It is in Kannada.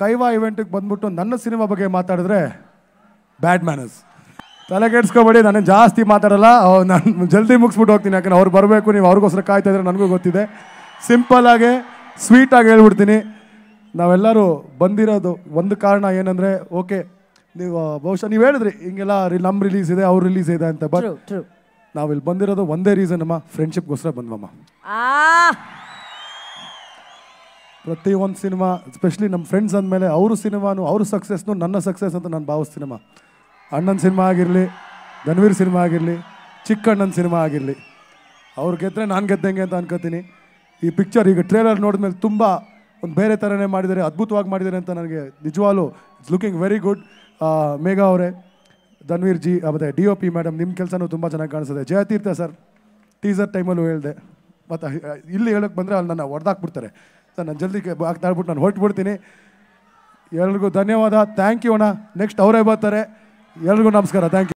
ಕೈವಾ ಇವೆಂಟಿಗೆ ಬಂದ್ಬಿಟ್ಟು ನನ್ನ ಸಿನಿಮಾ ಬಗ್ಗೆ ಮಾತಾಡಿದ್ರೆ ಬ್ಯಾಡ್ ಮ್ಯಾನಸ್ ತಲೆ ನಾನು ಜಾಸ್ತಿ ಮಾತಾಡಲ್ಲ ನಾನು ಜಲ್ದಿ ಮುಗಿಸ್ಬಿಟ್ಟು ಹೋಗ್ತೀನಿ ಯಾಕಂದ್ರೆ ಅವ್ರು ಬರಬೇಕು ನೀವು ಅವ್ರಿಗೋಸ್ಕರ ಕಾಯ್ತಾ ಇದ್ರೆ ನನಗೂ ಗೊತ್ತಿದೆ ಸಿಂಪಲ್ಲಾಗಿ ಸ್ವೀಟಾಗಿ ಹೇಳ್ಬಿಡ್ತೀನಿ ನಾವೆಲ್ಲರೂ ಬಂದಿರೋದು ಒಂದು ಕಾರಣ ಏನಂದರೆ ಓಕೆ ನೀವು ಬಹುಶಃ ನೀವು ಹೇಳಿದ್ರಿ ಹಿಂಗೆಲ್ಲ ನಮ್ಮ ರಿಲೀಸ್ ಇದೆ ಅವ್ರ ರಿಲೀಸ್ ಇದೆ ಅಂತ ಬಟ್ ನಾವಿಲ್ಲಿ ಬಂದಿರೋದು ಒಂದೇ ರೀಸನ್ ಅಮ್ಮ ಫ್ರೆಂಡ್ಶಿಪ್ಗೋಸ್ಕರ ಬಂದ್ವಮ್ಮ ಪ್ರತಿಯೊಂದು ಸಿನಿಮಾ ಸ್ಪೆಷಲಿ ನಮ್ಮ ಫ್ರೆಂಡ್ಸ್ ಅಂದಮೇಲೆ ಅವ್ರ ಸಿನಿಮಾನು ಅವ್ರ ಸಕ್ಸಸ್ನು ನನ್ನ ಸಕ್ಸಸ್ ಅಂತ ನಾನು ಸಿನಿಮಾ ಅಣ್ಣನ ಸಿನಿಮಾ ಆಗಿರಲಿ ಧನ್ವೀರ್ ಸಿನಿಮಾ ಆಗಿರಲಿ ಚಿಕ್ಕಣ್ಣನ ಸಿನಿಮಾ ಆಗಿರಲಿ ಅವ್ರು ಗೆದ್ದರೆ ನಾನು ಗೆದ್ದಂಗೆ ಅಂತ ಅನ್ಕೋತೀನಿ ಈ ಪಿಕ್ಚರ್ ಈಗ ಟ್ರೇಲರ್ ನೋಡಿದ್ಮೇಲೆ ತುಂಬ ಒಂದು ಬೇರೆ ಥರನೇ ಮಾಡಿದ್ದಾರೆ ಅದ್ಭುತವಾಗಿ ಮಾಡಿದ್ದಾರೆ ಅಂತ ನನಗೆ ನಿಜ್ವಾಲು it's looking very good Megha ಅವರೇ ಧನ್ವೀರ್ ಜಿ ಮತ್ತು ಡಿ ಒ ಪಿ ಮೇಡಮ್ ನಿಮ್ಮ ಕೆಲಸನೂ ತುಂಬ ಚೆನ್ನಾಗಿ ಕಾಣಿಸ್ತದೆ ಜಯತೀರ್ಥ ಸರ್ ಟೀಸರ್ ಟೈಮಲ್ಲೂ ಹೇಳಿದೆ ಮತ್ತು ಇಲ್ಲಿ ಹೇಳೋಕ್ಕೆ ಬಂದರೆ ಅಲ್ಲಿ ನನ್ನ ಹೊಡೆದಾಕ್ಬಿಡ್ತಾರೆ ನಾನು ಜಲ್ದಿ ಹಾಕ್ತಾಳ್ಬಿಟ್ಟು ನಾನು ಹೊರಟು ಬಿಡ್ತೀನಿ ಎಲ್ರಿಗೂ ಧನ್ಯವಾದ ಥ್ಯಾಂಕ್ ಯು ಅಣ್ಣ ನೆಕ್ಸ್ಟ್ ಅವರೇ ಬರ್ತಾರೆ ಎಲ್ರಿಗೂ ನಮಸ್ಕಾರ ಥ್ಯಾಂಕ್ ಯು